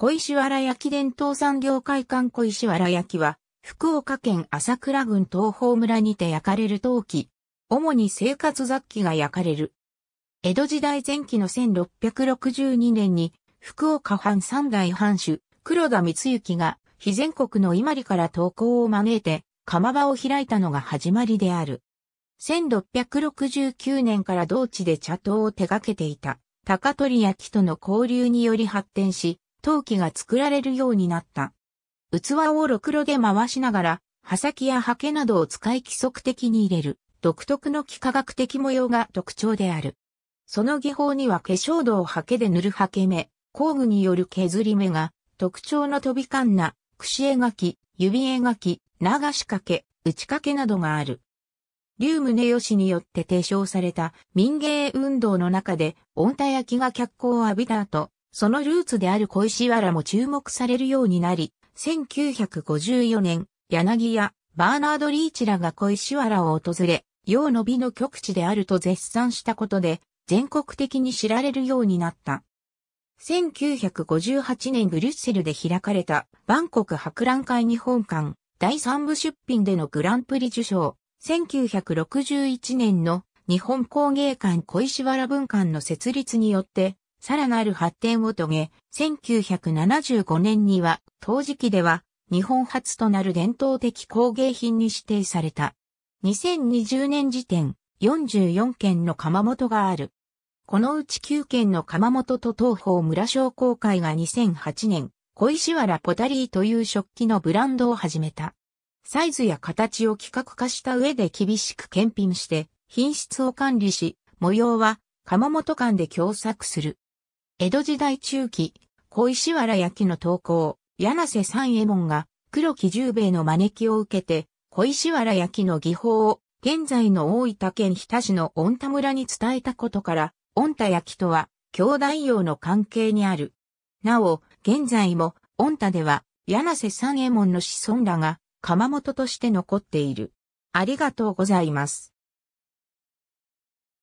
小石原焼伝統産業会館小石原焼は、福岡県朝倉郡東方村にて焼かれる陶器。主に生活雑器が焼かれる。江戸時代前期の1662年に、福岡藩三代藩主、黒田光之が、非全国の伊万里から投稿を招いて、釜場を開いたのが始まりである。1669年から同地で茶刀を手掛けていた、高取焼との交流により発展し、陶器が作られるようになった。器をろくろで回しながら、刃先や刷毛などを使い規則的に入れる、独特の幾何学的模様が特徴である。その技法には化粧土を刷毛で塗る刷毛目、工具による削り目が、特徴の飛びかんな、串描き、指描き、流し掛け、打ち掛けなどがある。竜宗義によって提唱された民芸運動の中で、温太焼きが脚光を浴びた後、そのルーツである小石原も注目されるようになり、1954年、柳やバーナード・リーチらが小石原を訪れ、洋の美の極地であると絶賛したことで、全国的に知られるようになった。1958年ブリュッセルで開かれたバンコク博覧会日本館第3部出品でのグランプリ受賞、1961年の日本工芸館小石原文館の設立によってさらなる発展を遂げ、1975年には、陶磁器では、日本初となる伝統的工芸品に指定された。2020年時点、44件の窯元がある。このうち9件の窯元と東方村商工会が2008年、小石原ポタリーという食器のブランドを始めた。サイズや形を規格化した上で厳しく検品して、品質を管理し、模様は窯元間で共作する。江戸時代中期、小石原焼の投稿、柳瀬三右衛門が黒木十兵衛の招きを受けて、小石原焼の技法を現在の大分県日田市の御田村に伝えたことから、御田焼とは兄弟用の関係にある。なお、現在も御田では柳瀬三右衛門の子孫らが窯元として残っている。ありがとうございます。